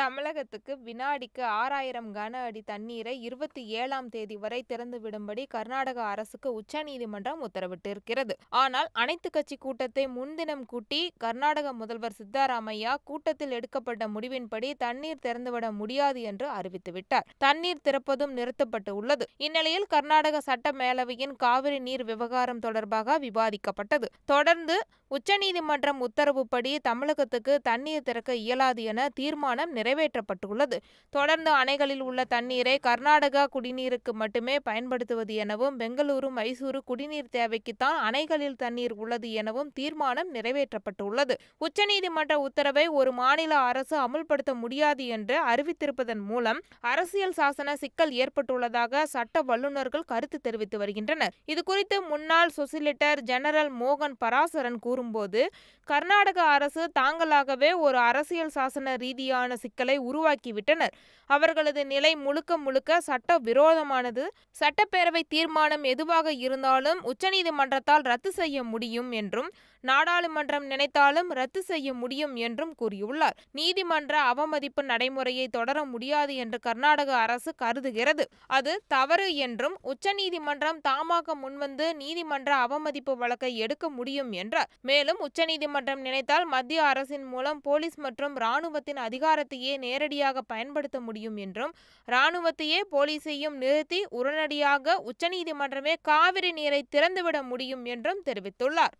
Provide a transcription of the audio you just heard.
தமிழகத்துக்கு வினாடிக்கு ஆறாயிரம் கன அடி தண்ணீரை இருபத்தி ஏழாம் தேதி வரை திறந்துவிடும்படி கர்நாடக அரசுக்கு உச்சநீதிமன்றம் உத்தரவிட்டிருக்கிறது ஆனால் அனைத்து கட்சி கூட்டத்தை முன்தினம் கூட்டி கர்நாடக முதல்வர் சித்தாராமையா கூட்டத்தில் எடுக்கப்பட்ட முடிவின்படி தண்ணீர் திறந்துவிட முடியாது என்று அறிவித்துவிட்டார் தண்ணீர் திறப்பதும் நிறுத்தப்பட்டு உள்ளது இந்நிலையில் கர்நாடக சட்ட மேலவையின் காவிரி நீர் விவகாரம் தொடர்பாக விவாதிக்கப்பட்டது தொடர்ந்து உச்சநீதிமன்றம் உத்தரவுப்படி தமிழகத்துக்கு தண்ணீர் திறக்க இயலாது என தீர்மானம் நிறைவேற்றப்பட்டுள்ளது தொடர்ந்து அணைகளில் உள்ள தண்ணீரை கர்நாடகா குடிநீருக்கு மட்டுமே பயன்படுத்துவது எனவும் பெங்களூரு மைசூரு குடிநீர் தேவைக்குத்தான் அணைகளில் தண்ணீர் உள்ளது எனவும் தீர்மானம் நிறைவேற்றப்பட்டுள்ளது உச்சநீதிமன்ற உத்தரவை ஒரு மாநில அரசு அமுல்படுத்த முடியாது என்று அறிவித்திருப்பதன் மூலம் அரசியல் சாசன சிக்கல் ஏற்பட்டுள்ளதாக சட்ட வல்லுநர்கள் கருத்து தெரிவித்து வருகின்றனர் இதுகுறித்து முன்னாள் சொசிலிட்டர் ஜெனரல் மோகன் பராசரன் கூறு கூறும்போது கர்நாடக அரசு தாங்களாகவே ஒரு அரசியல் சாசன ரீதியான சிக்கலை உருவாக்கிவிட்டனர் அவர்களது நிலை முழுக்க முழுக்க சட்ட விரோதமானது சட்டப்பேரவை தீர்மானம் எதுவாக இருந்தாலும் உச்சநீதிமன்றத்தால் ரத்து செய்ய முடியும் என்றும் நாடாளுமன்றம் நினைத்தாலும் ரத்து செய்ய முடியும் என்றும் கூறியுள்ளார் நீதிமன்ற அவமதிப்பு நடைமுறையை தொடர முடியாது என்று கர்நாடக அரசு கருதுகிறது அது தவறு என்றும் உச்சநீதிமன்றம் தாமாக முன்வந்து நீதிமன்ற அவமதிப்பு வழக்கை எடுக்க முடியும் என்றார் மேலும் உச்சநீதிமன்றம் நினைத்தால் மத்திய அரசின் மூலம் போலீஸ் மற்றும் ராணுவத்தின் அதிகாரத்தையே நேரடியாக பயன்படுத்த முடியும் என்றும் ராணுவத்தையே போலீஸையும் நிறுத்தி உடனடியாக உச்சநீதிமன்றமே காவிரி நீரை திறந்துவிட முடியும் என்றும் தெரிவித்துள்ளார்